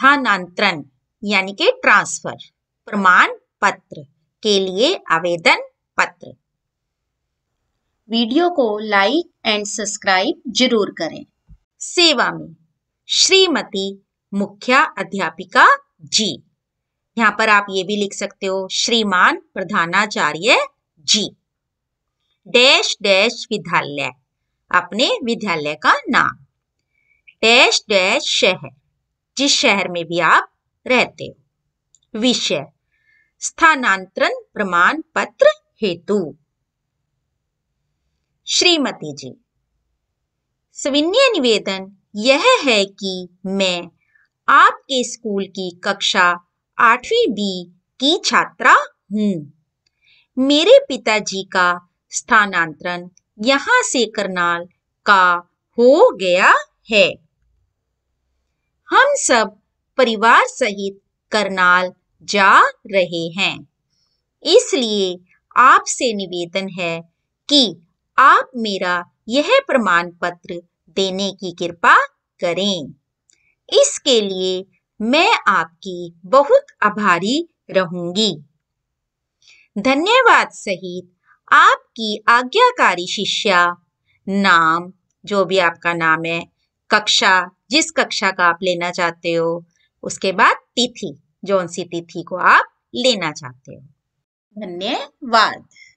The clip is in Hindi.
स्थानांतरण यानी के ट्रांसफर प्रमाण पत्र के लिए आवेदन पत्र वीडियो को लाइक एंड सब्सक्राइब जरूर करें सेवा में श्रीमती मुख्या अध्यापिका जी यहाँ पर आप ये भी लिख सकते हो श्रीमान प्रधानाचार्य जी डैश डैश विद्यालय अपने विद्यालय का नाम डैश डैश शहर जिस शहर में भी आप रहते हो विषय स्थानांतरण प्रमाण पत्र हेतु श्रीमती जी स्विन्य निवेदन यह है कि मैं आपके स्कूल की कक्षा आठवीं बी की छात्रा हूँ मेरे पिताजी का स्थानांतरण यहाँ से करनाल का हो गया है हम सब परिवार सहित करनाल जा रहे हैं इसलिए आपसे निवेदन है कि आप मेरा यह प्रमाण पत्र देने की कृपा करें इसके लिए मैं आपकी बहुत आभारी रहूंगी धन्यवाद सहित आपकी आज्ञाकारी शिष्या नाम जो भी आपका नाम है कक्षा जिस कक्षा का आप लेना चाहते हो उसके बाद तिथि जौन सी तिथि को आप लेना चाहते हो धन्यवाद